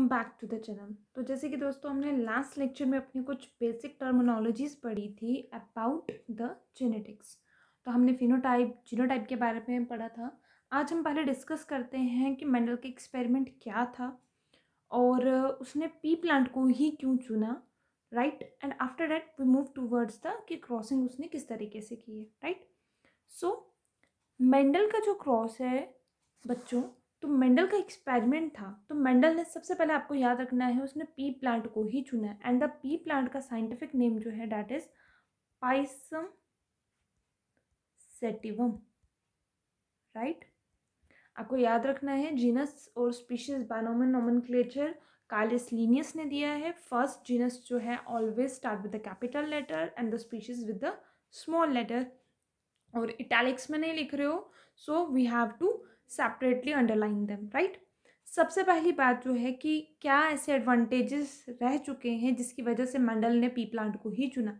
Welcome back to the channel तो जैसे कि दोस्तों हमने लास्ट लेक्चर में अपनी कुछ बेसिक टर्मिनोलॉजीज पढ़ी थी अबाउट द जेनेटिक्स तो हमने फिनोटाइप जीनोटाइप के बारे में पढ़ा था आज हम पहले डिस्कस करते हैं कि मेंडल के एक्सपेरिमेंट क्या था और उसने पी प्लांट को ही क्यों चुना right and after that we move towards the कि क्रॉसिंग उसने किस तरीके से की है राइट सो मेंडल का जो क्रॉस है बच्चों तो मेंडल का एक्सपेरिमेंट था तो मेंडल ने सबसे पहले आपको याद रखना है उसने पी प्लांट को ही चुना है एंड द पी प्लांट का साइंटिफिक नेम जो है that is Pisum sativum right आपको याद रखना है जीनस और species binomial nomenclature Carolus Linnaeus ने दिया है फर्स्ट जीनस जो है always start with the capital letter and the species with the small letter और इटैलिक्स में नहीं लिख रहे हो so we have to separately underline them right सबसे पहली बात जो है कि क्या ऐसे एडवांटेजेस रह चुके हैं जिसकी वजह से मंडल ने पी प्लांट को ही चुना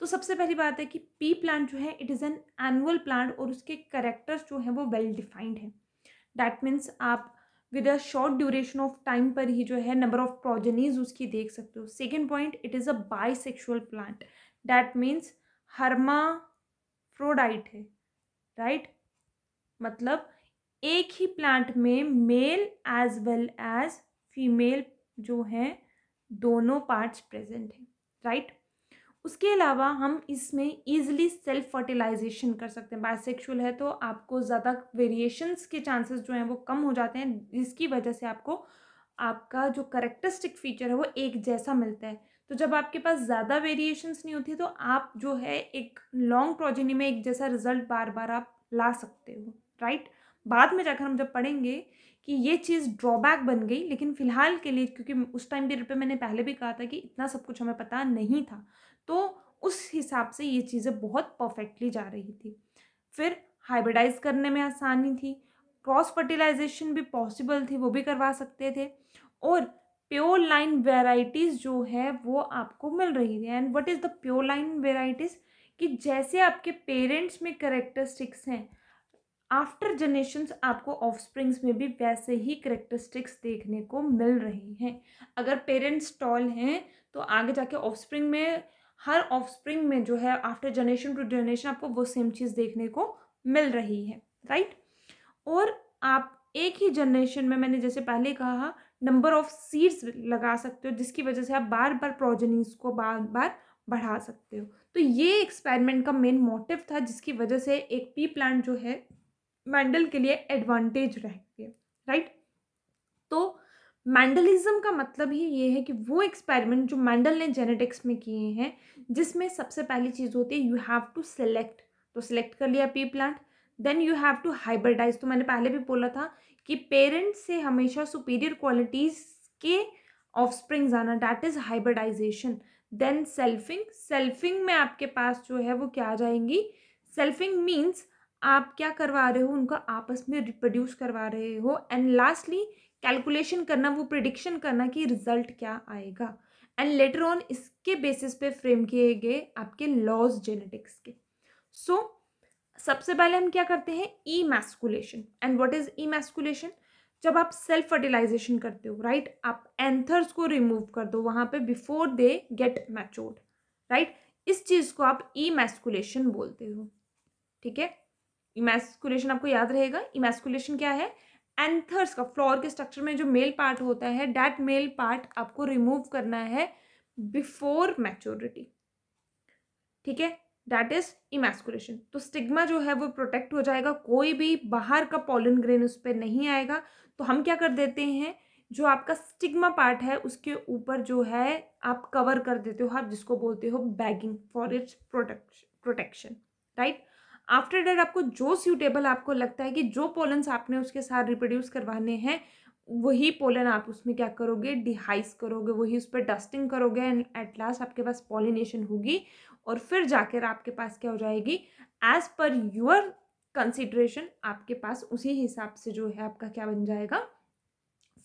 तो सबसे पहली बात है कि पी प्लांट जो है it is an annual plant और उसके करेक्टर्स जो हैं वो वेल डिफाइंड हैं डैट मीन्स आप with a short duration of time पर ही जो है नंबर ऑफ प्रोजनीज उसकी देख सकते हो second point it is a bisexual plant that means hermaphrodite है राइट right? मतलब एक ही प्लांट में male as well as female जो हैं दोनों पार्ट्स प्रेजेंट हैं राइट उसके अलावा हम इसमें ईजिली सेल्फ फर्टिलाइजेशन कर सकते हैं बायसेक्सुअल है तो आपको ज़्यादा वेरिएशंस के चांसेस जो हैं वो कम हो जाते हैं जिसकी वजह से आपको आपका जो करेक्टरिस्टिक फीचर है वो एक जैसा मिलता है तो जब आपके पास ज़्यादा वेरिएशंस नहीं होती तो आप जो है एक लॉन्ग प्रोजेनी में एक जैसा रिजल्ट बार बार आप ला सकते हो राइट right? बाद में जाकर हम जब पढ़ेंगे कि ये चीज़ ड्रॉबैक बन गई लेकिन फ़िलहाल के लिए क्योंकि उस टाइम पीरियड पर मैंने पहले भी कहा था कि इतना सब कुछ हमें पता नहीं था तो उस हिसाब से ये चीज़ें बहुत परफेक्टली जा रही थी फिर हाइब्रिडाइज करने में आसानी थी क्रॉस फर्टिलाइजेशन भी पॉसिबल थी वो भी करवा सकते थे और प्योर लाइन वेराइटीज़ जो है वो आपको मिल रही थी and what is the pure line varieties कि जैसे आपके पेरेंट्स में करेक्टरिस्टिक्स हैं आफ्टर जनरेशन्स आपको ऑफस्प्रिंग्स में भी वैसे ही करेक्टरिस्टिक्स देखने को मिल रही हैं अगर पेरेंट्स टॉल हैं तो आगे जाके ऑफस्प्रिंग में हर ऑफस्प्रिंग में जो है आफ्टर जनरेशन टू जनरेशन आपको वो सेम चीज़ देखने को मिल रही है राइट और आप एक ही जनरेशन में मैंने जैसे पहले कहा नंबर ऑफ सीड्स लगा सकते हो जिसकी वजह से आप बार बार प्रोजनीस को बार बार बढ़ा सकते हो तो ये एक्सपेरिमेंट का मेन मोटिव था जिसकी वजह से एक पी प्लांट जो है मैंडल के लिए एडवांटेज रहती है राइट तो मैंडलिज्म का मतलब ही ये है कि वो एक्सपेरिमेंट जो मैंडल ने जेनेटिक्स में किए हैं जिसमें सबसे पहली चीज़ होती है यू हैव टू सेलेक्ट तो सेलेक्ट कर लिया P plant then you have to hybridize तो मैंने पहले भी बोला था कि पेरेंट्स से हमेशा सुपीरियर क्वालिटीज़ के स्प्रिंग्स आना that is hybridization then selfing selfing में आपके पास जो है वो क्या आ जाएंगी सेल्फिंग मीन्स आप क्या करवा रहे हो उनका आपस में रिप्रोड्यूस करवा रहे हो एंड लास्टली कैलकुलेशन करना वो प्रिडिक्शन करना कि रिजल्ट क्या आएगा एंड लेटर ऑन इसके बेसिस पे फ्रेम किए गए आपके लॉज जेनेटिक्स के सो so, सबसे पहले हम क्या करते हैं emasculation and what is emasculation जब आप सेल्फ फर्टिलाइजेशन करते हो राइट right? आप एंथर्स को रिमूव कर दो वहाँ पे before they get matured right इस चीज़ को आप ई मैस्कुलेशन बोलते हो ठीक है इमेस्कुलेशन आपको याद रहेगा इमेस्कुलेशन क्या है एंथर्स का फ्लोर के स्ट्रक्चर में जो मेल पार्ट होता है डैट मेल पार्ट आपको रिमूव करना है बिफोर मैच्योरिटी ठीक है डैट इज इमेस्कुलेशन तो स्टिग्मा जो है वो प्रोटेक्ट हो जाएगा कोई भी बाहर का पॉलन ग्रेन उस पर नहीं आएगा तो हम क्या कर देते हैं जो आपका स्टिग्मा पार्ट है उसके ऊपर जो है आप कवर कर देते हो आप जिसको बोलते हो bagging for its protection right after that आपको जो सूटेबल आपको लगता है कि जो पोलन्स आपने उसके साथ रिप्रोड्यूस करवाने हैं वही पोलन आप उसमें क्या करोगे डिहाइस करोगे वही उस पर डस्टिंग करोगे एंड एट लास्ट आपके पास पॉलिनेशन होगी और फिर जाकर आपके पास क्या हो जाएगी एज पर योर कंसिड्रेशन आपके पास उसी हिसाब से जो है आपका क्या बन जाएगा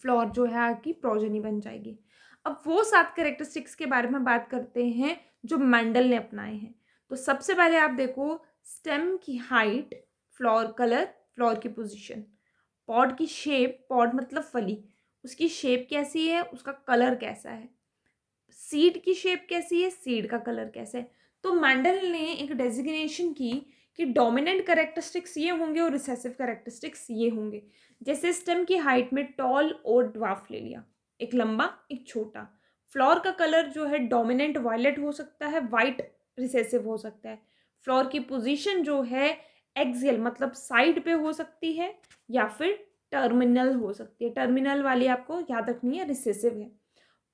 फ्लोर जो है आपकी प्रोजनी बन जाएगी अब वो सात करेक्टरिस्टिक्स के बारे में बात करते हैं जो मैंडल ने अपनाए हैं तो सबसे पहले आप देखो स्टेम की हाइट फ्लावर कलर फ्लावर की पोजीशन पॉड की शेप पॉड मतलब फली उसकी शेप कैसी है उसका कलर कैसा है सीड की शेप कैसी है सीड का कलर कैसा है तो मैंडल ने एक डेजिग्नेशन की कि डोमिनेंट करेक्टरिस्टिक्स ये होंगे और रिसेसिव करेक्टरिस्टिक्स ये होंगे जैसे स्टेम की हाइट में टॉल और ड्वाफ ले लिया एक लंबा एक छोटा फ्लोर का कलर जो है डोमिनेंट वायलेट हो सकता है वाइट रिसेसिव हो सकता है फ्लोर की पोजीशन जो है एक्सियल मतलब साइड पे हो सकती है या फिर टर्मिनल हो सकती है टर्मिनल वाली आपको याद रखनी है रिसेसिव है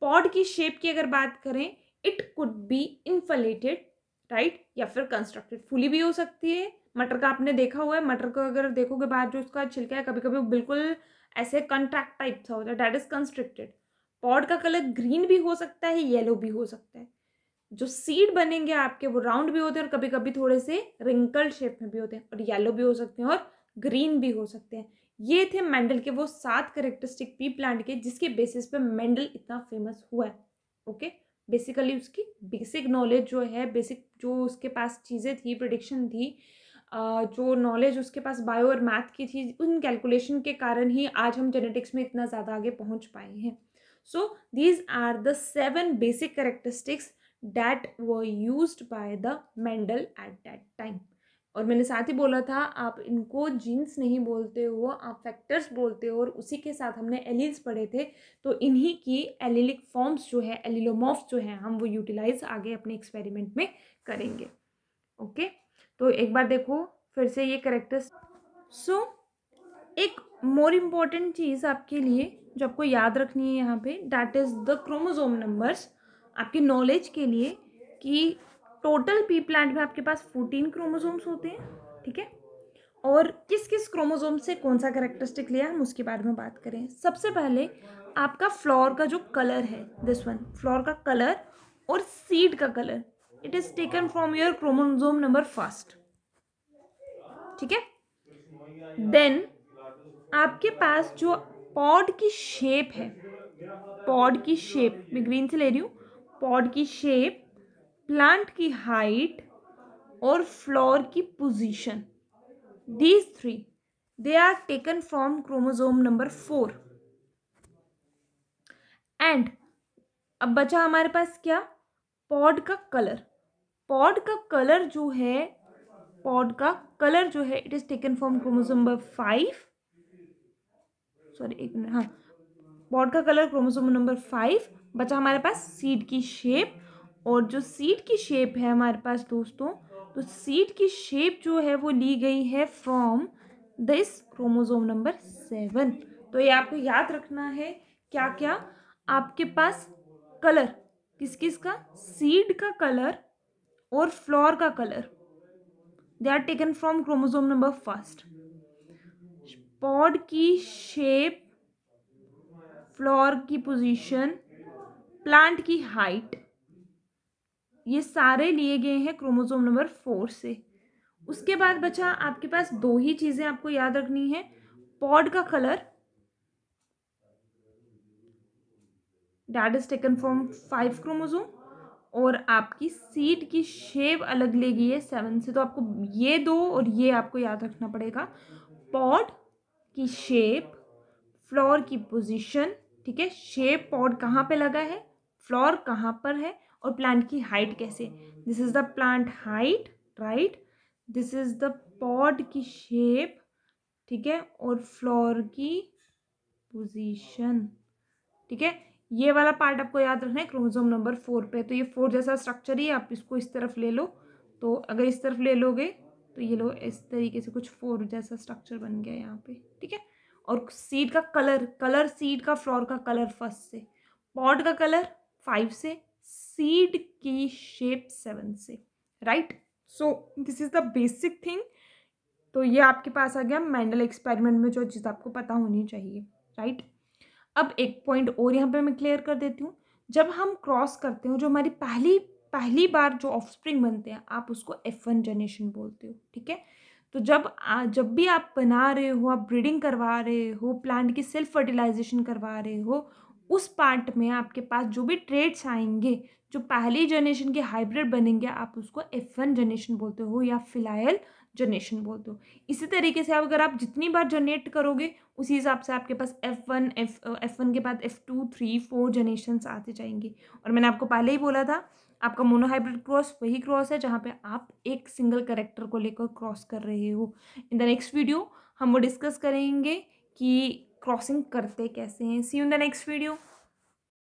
पॉड की शेप की अगर बात करें it could be inflated right या फिर कंस्ट्रक्टेड फुली भी हो सकती है मटर का आपने देखा हुआ है मटर का अगर देखोगे बाहर जो उसका छिलका है कभी कभी बिल्कुल ऐसे कंट्रैक्ट टाइप सा होता है डैट इज कंस्ट्रिक्टेड पॉड का कलर ग्रीन भी हो सकता है येलो भी हो सकता है जो सीड बनेंगे आपके वो राउंड भी होते हैं और कभी कभी थोड़े से रिंकल्ड शेप में भी होते हैं और येलो भी हो सकते हैं और ग्रीन भी हो सकते हैं ये थे मेंडल के वो सात करेक्टरिस्टिक पी प्लांट के जिसके बेसिस पे मेंडल इतना फेमस हुआ है ओके बेसिकली उसकी बेसिक नॉलेज जो है बेसिक जो उसके पास चीज़ें थी प्रडिक्शन थी जो नॉलेज उसके पास बायो और मैथ की थी उन कैलकुलेशन के कारण ही आज हम जेनेटिक्स में इतना ज़्यादा आगे पहुंच पाए हैं so these are the seven basic characteristics that we use by the Mendel at that time और मैंने साथ ही बोला था आप इनको जीन्स नहीं बोलते हो आप फैक्टर्स बोलते हो और उसी के साथ हमने एलिल्स पढ़े थे तो इन्हीं की एलिलिक फॉर्म्स जो है एलिलोमॉफ जो है हम वो यूटिलाइज आगे अपने एक्सपेरिमेंट में करेंगे ओके तो एक बार देखो फिर से ये करेक्टर्स सो so, एक मोर इम्पॉर्टेंट चीज़ आपके लिए जो आपको याद रखनी है यहाँ पे that is the chromosome numbers आपके नॉलेज के लिए कि टोटल पी प्लांट में आपके पास फोर्टीन क्रोमोजोम्स होते हैं ठीक है और किस किस क्रोमोजोम से कौन सा करेक्टरिस्टिक लिया हम उसके बारे में बात करें सबसे पहले आपका फ्लोर का जो कलर है दिस वन फ्लोर का कलर और सीड का colour it is taken from your chromosome number first ठीक है देन आपके पास जो पॉड की शेप है पॉड की शेप मैं ग्रीन से ले रही हूँ पॉड की शेप प्लांट की हाइट और फ्लोर की position these three they are taken from chromosome number four and अब बचा हमारे पास क्या पॉड का कलर पॉड का कलर जो है पॉड का कलर जो है it is taken from chromosome number five sorry एक मिनट हाँ पॉड का कलर क्रोमोजोम नंबर फाइव बचा हमारे पास सीड की शेप और जो सीड की शेप है हमारे पास दोस्तों तो सीड की शेप जो है वो ली गई है from this chromosome number seven तो ये आपको याद रखना है क्या क्या आपके पास कलर किस किस का सीड का कलर और फ्लोर का colour they are taken from chromosome number first pod की शेप फ्लोर की पोजीशन प्लांट की हाइट ये सारे लिए गए हैं क्रोमोजोम नंबर फोर से उसके बाद बचा आपके पास दो ही चीज़ें आपको याद रखनी है पॉड का colour that is taken from five chromosome और आपकी सीट की शेप अलग ले गई है सेवन से तो आपको ये दो और ये आपको याद रखना पड़ेगा पॉड की शेप फ्लोर की पोजीशन ठीक है शेप पॉड कहाँ पे लगा है फ्लोर कहाँ पर है और प्लांट की हाइट कैसे this is the plant height right this is the pod की शेप ठीक है और फ्लोर की पोजीशन ठीक है ये वाला पार्ट आपको याद रखना है क्रोमोजोम नंबर फोर पे तो ये फोर जैसा स्ट्रक्चर ही आप इसको इस तरफ ले लो तो अगर इस तरफ ले लोगे तो ये लो इस तरीके से कुछ फोर जैसा स्ट्रक्चर बन गया यहाँ पे ठीक है और सीड का कलर कलर सीड का फ्लोर का कलर फर्स्ट से पॉट का कलर फाइव से सीड की शेप सेवन से right so this is the basic thing तो ये आपके पास आ गया मैंडल एक्सपेरिमेंट में जो चीज़ आपको पता होनी चाहिए राइट अब एक पॉइंट और यहाँ पे मैं क्लियर कर देती हूँ जब हम क्रॉस करते हो जो हमारी पहली पहली बार जो ऑफस्प्रिंग बनते हैं आप उसको एफ वन जनरेशन बोलते हो ठीक है तो जब आ, जब भी आप बना रहे हो आप ब्रीडिंग करवा रहे हो प्लांट की सेल्फ फर्टिलाइजेशन करवा रहे हो उस पार्ट में आपके पास जो भी ट्रेड्स आएंगे जो पहली जनरेशन के हाइब्रिड बनेंगे आप उसको एफ वन जनरेशन बोलते हो या फिलायल जनरेशन बोलते हो इसी तरीके से अगर आप जितनी बार जनरेट करोगे उसी हिसाब से आपके पास F one F F one के बाद F two three four generation आते जाएंगे और मैंने आपको पहले ही बोला था आपका मोनोहाइब्रिड क्रॉस वही क्रॉस है जहाँ पे आप एक सिंगल करेक्टर को लेकर क्रॉस कर रहे हो इन द नेक्स्ट वीडियो हम वो डिस्कस करेंगे कि क्रॉसिंग करते कैसे हैं see in the next video